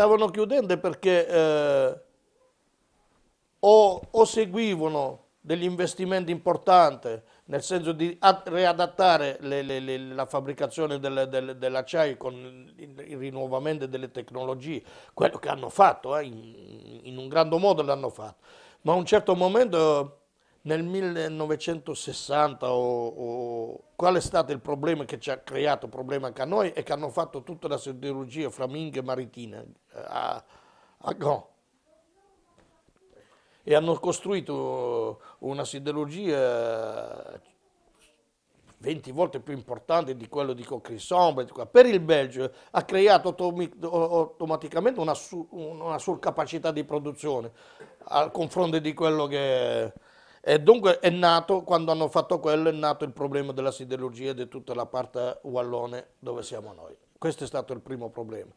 stavano chiudendo perché eh, o, o, seguivano degli investimenti importanti nel senso di riadattare le, le, le, la fabbricazione del, del, dell'acciaio con il, rinnovamento delle tecnologie, quello che hanno fatto, eh, in, in, un grande modo l'hanno fatto, ma a un certo momento nel 1960 o Qual è stato il problema che ci ha creato problema anche a noi e che hanno fatto tutta la siderurgia flaminga e maritina eh, a, a Go. E hanno costruito una siderurgia 20 eh, volte più importante di quello di Cocrisombre. Per il Belgio ha creato automaticamente una, una surcapacità di produzione al confronto di quello che e dunque è nato, quando hanno fatto quello, è nato il problema della siderurgia di tutta la parte wallone dove siamo noi. Questo è stato il primo problema.